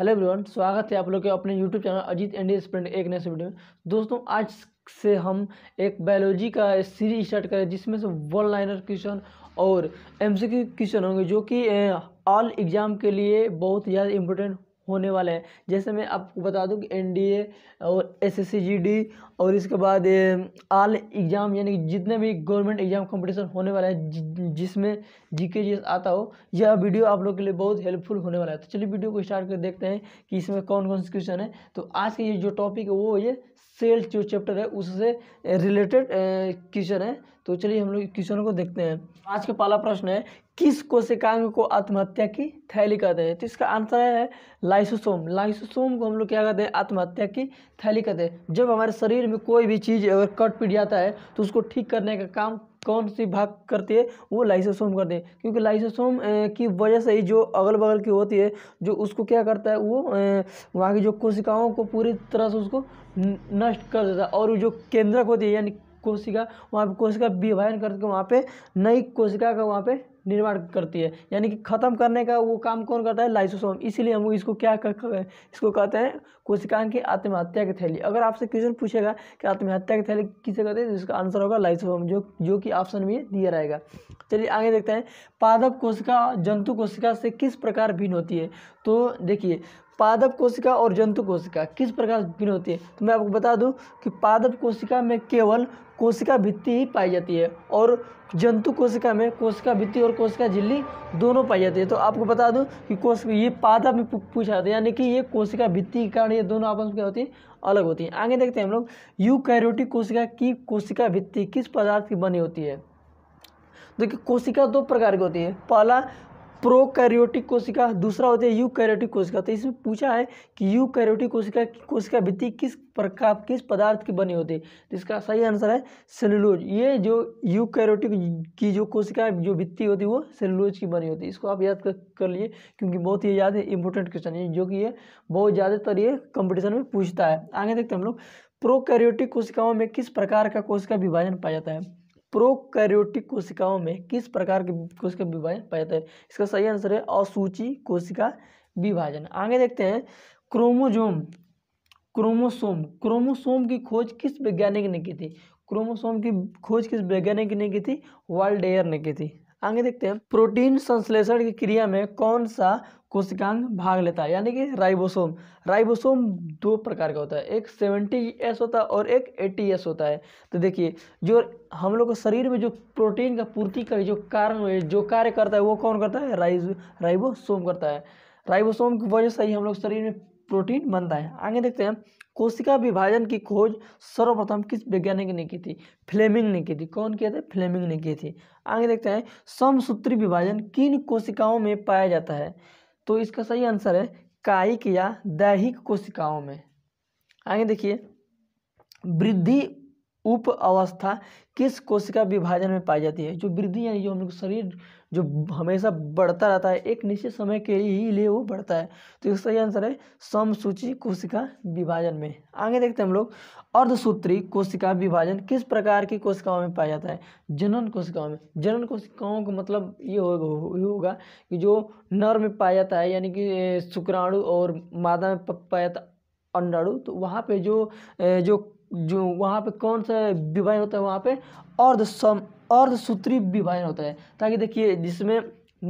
hello everyone स्वागत है आप लोग के अपने यूट्यूब चैनल अजीत एंडी स्प्रेंड एक नेक्स्ट वीडियो में दोस्तों आज से हम एक बायोलॉजी का सीरीज स्टार्ट करें जिसमें से वन लाइनर क्वेश्चन और एमसीक्यू क्वेश्चन होंगे जो कि ऑल एग्ज़ाम के लिए बहुत ज़्यादा इंपॉर्टेंट होने वाला है जैसे मैं आपको बता दूं कि एनडीए और एसएससीजीडी और इसके बाद आल एग्ज़ाम यानी कि जितने भी गवर्नमेंट एग्ज़ाम कंपटीशन होने वाला है जिसमें जीके जीएस आता हो यह वीडियो आप लोग के लिए बहुत हेल्पफुल होने वाला है तो चलिए वीडियो को स्टार्ट कर देखते हैं कि इसमें कौन कौन से क्वेश्चन है तो आज के ये जो टॉपिक है वो ये सेल्स जो चैप्टर है उससे रिलेटेड क्वेश्चन है तो चलिए हम लोग क्वेश्चन को देखते हैं आज का पहला प्रश्न है किस कोशिकांग को आत्महत्या की थैली कहते हैं तो इसका आंसर है लाइसोसोम लाइसोसोम को हम लोग क्या कहते हैं आत्महत्या की थैली कहते हैं जब हमारे शरीर में कोई भी चीज़ अगर कट पिट जाता है तो उसको ठीक करने का काम कौन सी भाग करती है वो लाइसोसोम करते हैं क्योंकि लाइसोसोम की वजह से ही जो अगल बगल की होती है जो उसको क्या करता है वो वहाँ की जो कोशिकाओं को पूरी तरह से उसको नष्ट कर देता है और जो केंद्रक होती है यानी कोशिका वहाँ पे कोशिका विभाजन करके वहाँ पे नई कोशिका का वहाँ पे निर्माण करती है यानी कि ख़त्म करने का वो काम कौन करता है लाइसोसोम इसीलिए हम इसको क्या कहते हैं इसको कहते हैं कोशिकाओं की आत्महत्या की थैली अगर आपसे क्वेश्चन पूछेगा कि आत्महत्या की थैली किसे कहते हैं तो इसका आंसर होगा लाइसोसोम जो जो कि ऑप्शन में दिया रहेगा चलिए आगे देखते हैं पादप कोशिका जंतु कोशिका से किस प्रकार भिन्न होती है तो देखिए पादप कोशिका और जंतु कोशिका किस प्रकार भिन्न होती है तो मैं आपको बता दूं कि पादप कोशिका में केवल कोशिका भित्ति ही पाई जाती है और जंतु कोशिका में कोशिका भित्ति और कोशिका झिल्ली दोनों पाई जाती है तो आपको बता दूं कि कोश ये पादप में पूछा जाता है यानी कि ये कोशिका भित्ति के कारण ये दोनों आपस में क्या होती है अलग होती है आगे देखते हैं हम लोग यू कैरोटिक कोशिका की कोशिका भित्ति किस पदार्थ की बनी होती है देखिए कोशिका दो प्रकार की होती है पहला प्रोकैरियोटिक कोशिका दूसरा होता है यूकैरियोटिक कोशिका तो इसमें पूछा है कि यूकैरियोटिक कोशिका कोशिका भित्ति किस प्रकार किस पदार्थ की बनी होती है तो इसका सही आंसर है सेलुलोज ये जो यूकैरियोटिक की जो कोशिका जो भित्ति होती है वो सेलुलोज की बनी होती है इसको आप याद कर, लिए क्योंकि बहुत ही ज़्यादा इंपॉर्टेंट क्वेश्चन है जो कि ये बहुत ज़्यादातर ये कॉम्पिटिशन में पूछता है आगे देखते हैं हम लोग प्रोकैरियोटिक कोशिकाओं में किस प्रकार का कोशिका विभाजन पाया जाता है प्रोकैरियोटिक कोशिकाओं में किस प्रकार के कोशिका विभाजन पाया जाता है इसका सही आंसर है असूची कोशिका विभाजन आगे देखते हैं क्रोमोजोम क्रोमोसोम क्रोमोसोम की खोज किस वैज्ञानिक ने की थी क्रोमोसोम की खोज किस वैज्ञानिक ने की थी वाल्डेयर ने की थी आगे देखते हैं प्रोटीन संश्लेषण की क्रिया में कौन सा कोशिकांग भाग लेता है यानी कि राइबोसोम राइबोसोम दो प्रकार का होता है एक सेवेंटी एस होता है और एक एटी एस होता है तो देखिए जो हम लोग के शरीर में जो प्रोटीन का पूर्ति का जो कारण जो कार्य करता है वो कौन करता है राइज राइबोसोम करता है राइबोसोम की वजह से ही हम लोग शरीर में प्रोटीन बनता है आगे देखते हैं कोशिका विभाजन की खोज सर्वप्रथम किस वैज्ञानिक ने की थी फ्लेमिंग ने की थी कौन किया थे फ्लेमिंग ने की थी आगे देखते हैं समसूत्री विभाजन किन कोशिकाओं में पाया जाता है तो इसका सही आंसर है कायिक या दैहिक कोशिकाओं में आगे देखिए वृद्धि उप अवस्था किस कोशिका विभाजन में पाई जाती है जो वृद्धि यानी जो हम लोग शरीर जो हमेशा बढ़ता रहता है एक निश्चित समय के ही लिए वो बढ़ता है तो इसका सही आंसर है समसूची कोशिका विभाजन में आगे देखते हैं हम लोग अर्धसूत्री कोशिका विभाजन किस प्रकार की कोशिकाओं में पाया जाता है जनन कोशिकाओं में जनन कोशिकाओं का मतलब ये होगा ये होगा कि जो नर में पाया जाता है यानी कि शुक्राणु और मादा में पाया जाता है अंडाणु तो वहाँ पे जो जो जो वहाँ पे कौन सा विभाजन होता है वहाँ पे अर्ध सम सूत्री विभाजन होता है ताकि देखिए जिसमें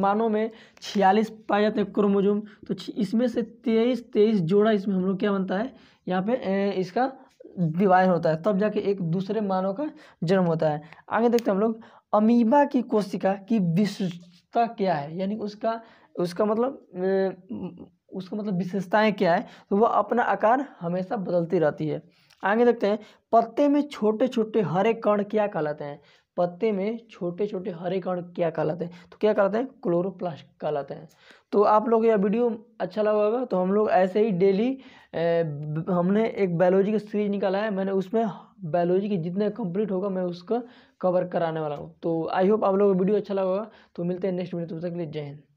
मानव में छियालीस पाए जाते हैं क्रोमोजोम तो इसमें से तेईस तेईस जोड़ा इसमें हम लोग क्या बनता है यहाँ पे इसका विभाजन होता है तब जाके एक दूसरे मानव का जन्म होता है आगे देखते हैं हम लोग अमीबा की कोशिका की विशेषता क्या है यानी उसका उसका मतलब उसका मतलब विशेषताएं क्या है तो वह अपना आकार हमेशा बदलती रहती है आगे देखते हैं पत्ते में छोटे छोटे हरे कण क्या कहलाते हैं पत्ते में छोटे छोटे हरे कण क्या कहलाते हैं तो क्या कहलाते हैं क्लोरोप्लास्ट कहलाते हैं तो आप लोग यह वीडियो अच्छा लगा होगा तो हम लोग ऐसे ही डेली हमने एक बायोलॉजी का सीरीज निकाला है मैंने उसमें बायोलॉजी की जितने कंप्लीट होगा मैं उसका कवर कराने वाला हूँ तो आई होप आप लोग वीडियो अच्छा लगा होगा तो मिलते हैं नेक्स्ट वीडियो तब तक के लिए जय हिंद